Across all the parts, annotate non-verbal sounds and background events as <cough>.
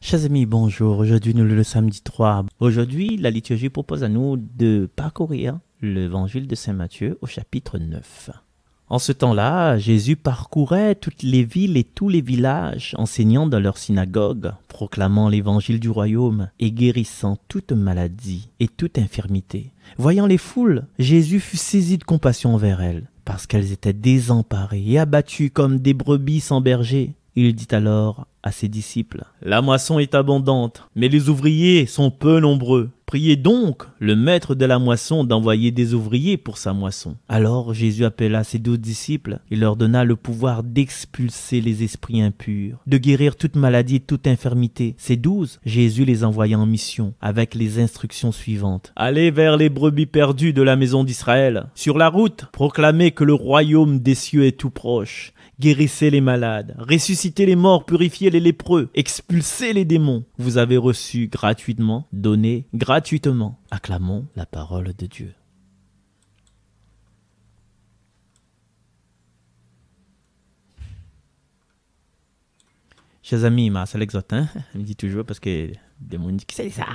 Chers amis, bonjour. Aujourd'hui, nous le samedi 3. Aujourd'hui, la liturgie propose à nous de parcourir l'évangile de Saint Matthieu au chapitre 9. En ce temps-là, Jésus parcourait toutes les villes et tous les villages, enseignant dans leurs synagogues, proclamant l'évangile du royaume et guérissant toute maladie et toute infirmité. Voyant les foules, Jésus fut saisi de compassion envers elles, parce qu'elles étaient désemparées et abattues comme des brebis sans berger. Il dit alors à ses disciples, La moisson est abondante, mais les ouvriers sont peu nombreux. Priez donc le maître de la moisson d'envoyer des ouvriers pour sa moisson. Alors Jésus appela ses douze disciples, et leur donna le pouvoir d'expulser les esprits impurs, de guérir toute maladie et toute infirmité. Ces douze, Jésus les envoya en mission avec les instructions suivantes. Allez vers les brebis perdues de la maison d'Israël. Sur la route, proclamez que le royaume des cieux est tout proche guérissez les malades, ressuscitez les morts, purifiez les lépreux, expulsez les démons. Vous avez reçu gratuitement, donné gratuitement. Acclamons la parole de Dieu. Chers amis, Marcel Exotin, hein, il me dit toujours parce que qui c'est ça.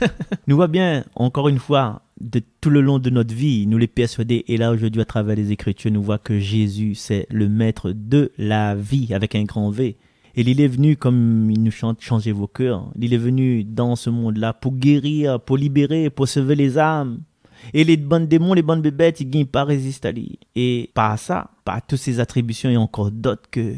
<laughs> nous voit bien, encore une fois, de tout le long de notre vie, nous les persuadés, et là aujourd'hui à travers les Écritures, nous voit que Jésus, c'est le maître de la vie avec un grand V. Et il est venu, comme il nous chante, changer vos cœurs. Il est venu dans ce monde-là pour guérir, pour libérer, pour sauver les âmes. Et les bonnes démons, les bonnes bébêtes, ils gagnent pas résistent à lui. Et par ça, par toutes ces attributions et encore d'autres que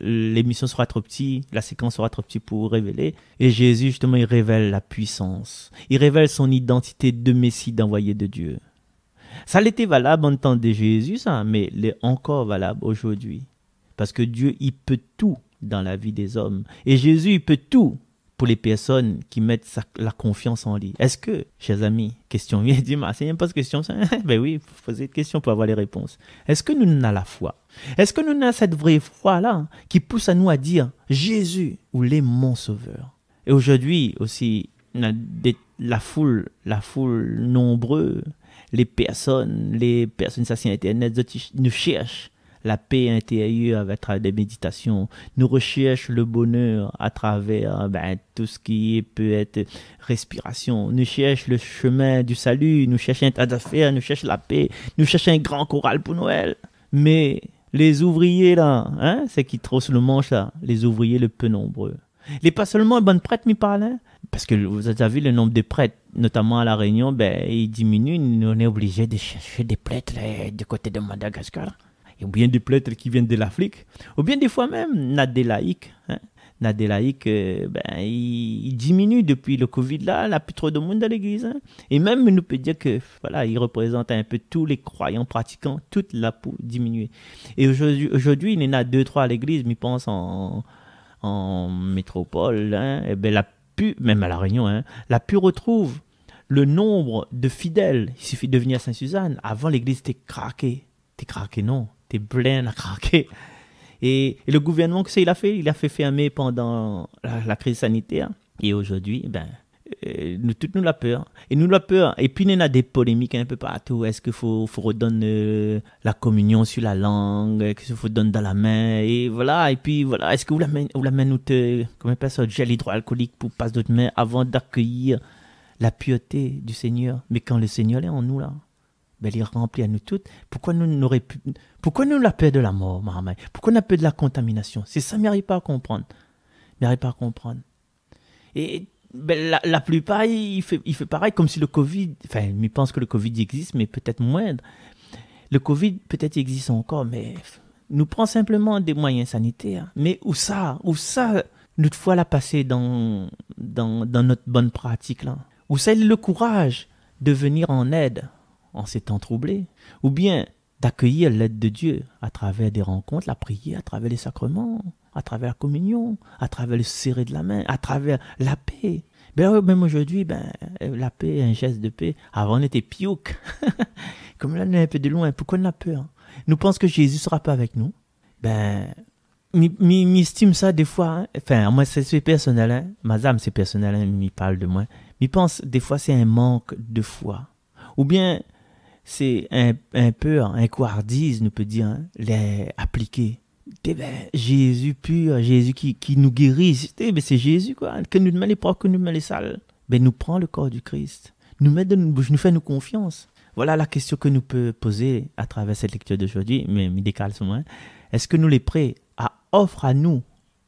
l'émission sera trop petite, la séquence sera trop petite pour révéler. Et Jésus, justement, il révèle la puissance. Il révèle son identité de Messie, d'envoyé de Dieu. Ça l'était valable en temps de Jésus, ça, mais l'est encore valable aujourd'hui. Parce que Dieu, il peut tout dans la vie des hommes. Et Jésus, il peut tout pour les personnes qui mettent la confiance en lui. Est-ce que, chers amis, question vient dit, c'est même pas cette question. <laughs> ben oui, faut poser des question pour avoir les réponses. Est-ce que nous n'avons la foi Est-ce que nous n'avons cette vraie foi-là qui pousse à nous à dire Jésus ou les mon sauveur Et aujourd'hui aussi, la foule, la foule nombreuse, les personnes, les personnes sur Internet nous cherchent la paix intérieure à travers des méditations. Nous recherchons le bonheur à travers ben, tout ce qui peut être respiration. Nous cherchons le chemin du salut. Nous cherchons un tas d'affaires. Nous cherchons la paix. Nous cherchons un grand choral pour Noël. Mais les ouvriers là, hein, c'est qui trossent le manche là, les ouvriers le peu nombreux. Les pas seulement bonnes prêtres m'y parlent, parce que vous avez vu le nombre de prêtres, notamment à La Réunion, ben, il diminue, on est obligé de chercher des prêtres du côté de Madagascar ou bien des prêtres qui viennent de l'Afrique, ou bien des fois même, on a des laïcs. Hein. Euh, ben, ils, diminue depuis le Covid là, la plus trop de monde à l'église. Hein. Et même, on nous peut dire que voilà, il représentent un peu tous les croyants pratiquants, toute la peau diminuée. Et aujourd'hui, il y en a deux, trois à l'église, mais pense en, en métropole, et hein, eh ben, la même à La Réunion, hein, la pu retrouve le nombre de fidèles. Il suffit de venir à Saint-Suzanne. Avant, l'église était craquée. T'es craqué, non T'es plein à craquer. Et, le gouvernement, que c'est il a fait Il a fait fermer pendant la, crise sanitaire. Et aujourd'hui, ben, euh, nous, tout nous la peur. Et nous la peur. Et puis, il y a des polémiques un peu partout. Est-ce qu'il faut, faut redonner euh, la communion sur la langue est ce qu'il faut donner dans la main Et voilà. Et puis, voilà. Est-ce que vous la main, la main, nous te, comment on ça, gel hydroalcoolique pour passer d'autres mains avant d'accueillir la pureté du Seigneur Mais quand le Seigneur est en nous, là, mais ben, il remplit à nous toutes. Pourquoi nous n'aurait pu... Pourquoi nous la peur de la mort, Mahamay Pourquoi on a peur de la contamination C'est ça, je pas à comprendre. Je pas à comprendre. Et ben, la, plupart, il fait, il fait pareil, comme si le Covid... Enfin, ils pensent que le Covid existe, mais peut-être moindre. Le Covid, peut-être, existe encore, mais nous prend simplement des moyens sanitaires. Mais où ça Où ça notre foi l'a passer dans, dans, dans notre bonne pratique là. Où c'est le courage de venir en aide en s'étant troublé, ou bien d'accueillir l'aide de Dieu à travers des rencontres, la prière, à travers les sacrements, à travers la communion, à travers le serré de la main, à travers la paix. Ben, même aujourd'hui, ben, euh, la paix, un geste de paix. Avant, on était piouk. <laughs> Comme là, on est un peu de loin. Pourquoi on a peur hein? Nous pensons que Jésus sera pas avec nous. Ben, m'estime ça des fois. Hein. Enfin, moi, c'est personnel. Hein. Ma âme, c'est personnel. Hein. m'y parle de moi. Mais pense, des fois, c'est un manque de foi. Ou bien, c'est un, un, peu un couardise, on peut dire, hein, les appliquer. Eh ben, Jésus pur, Jésus qui, qui nous guérit, eh ben, c'est Jésus quoi. Que nous demande les propres, que nous demande les sales. Mais ben, nous prend le corps du Christ, nous met nous fait nous confiance. Voilà la question que nous peut poser à travers cette lecture d'aujourd'hui, mais il décale moins. Est-ce que nous les prêts à offrir à nous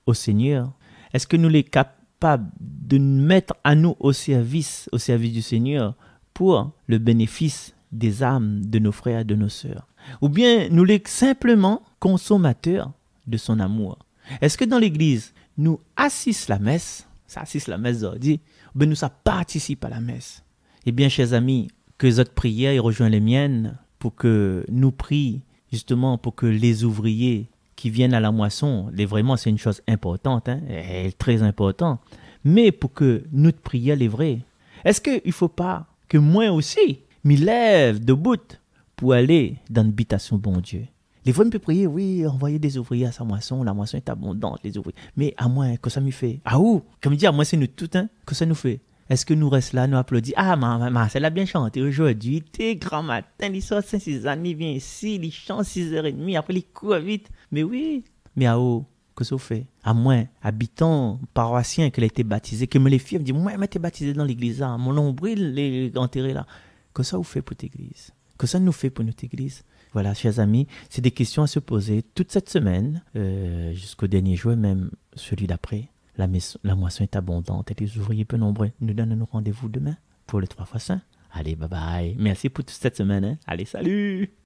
au Seigneur Est-ce que nous les capables de nous mettre à nous au service, au service du Seigneur pour le bénéfice des âmes de nos frères et de nos sœurs Ou bien nous les simplement consommateurs de son amour Est-ce que dans l'Église, nous assistons la messe, ça assiste la messe dit ou nous ça participe à la messe Eh bien, chers amis, que votre prière y rejoint les miennes pour que nous prions justement pour que les ouvriers qui viennent à la moisson, les, vraiment c'est une chose importante, hein, très importante, mais pour que notre prière les vraie. Est-ce qu'il ne faut pas que moi aussi, me lève debout pour aller dans l'habitation, bon Dieu. Les fois, ne peux prier, oui, envoyer des ouvriers à sa moisson, la moisson est abondante, les ouvriers. Mais à moi, que ça me fait À ah où Comme dit, à moi, c'est nous tout, hein Que ça nous fait Est-ce que nous restons là, nous applaudissons Ah, ma ma, elle a bien chanté aujourd'hui, t'es grand matin, il sort 5 6 ans, il vient ici, il chante 6h30, après il court vite. Mais oui, mais à où que ça fait À moi, habitant, paroissien, qu'elle a été baptisée, que me les filles me disent, moi, elle m'a été baptisée dans l'église, là, hein. mon nombril est enterré là que ça vous fait pour l'Église Que ça nous fait pour notre Église Voilà, chers amis, c'est des questions à se poser toute cette semaine, euh, jusqu'au dernier jour, même celui d'après. La, la, moisson est abondante et les ouvriers peu nombreux. Nous donnent un rendez-vous demain pour le trois fois 5. Allez, bye bye. Merci pour toute cette semaine. Hein. Allez, salut